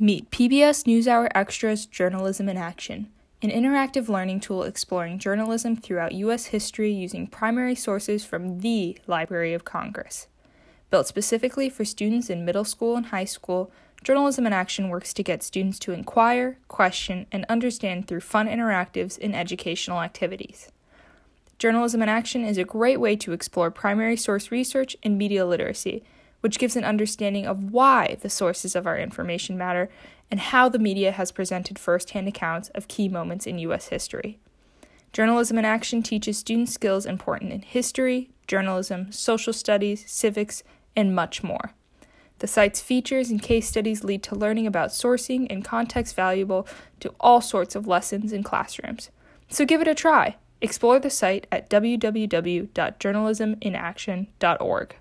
Meet PBS NewsHour Extras Journalism in Action, an interactive learning tool exploring journalism throughout U.S. history using primary sources from the Library of Congress. Built specifically for students in middle school and high school, Journalism in Action works to get students to inquire, question, and understand through fun interactives and educational activities. Journalism in Action is a great way to explore primary source research and media literacy which gives an understanding of why the sources of our information matter and how the media has presented firsthand accounts of key moments in U.S. history. Journalism in Action teaches students skills important in history, journalism, social studies, civics, and much more. The site's features and case studies lead to learning about sourcing and context valuable to all sorts of lessons in classrooms. So give it a try. Explore the site at www.journalisminaction.org.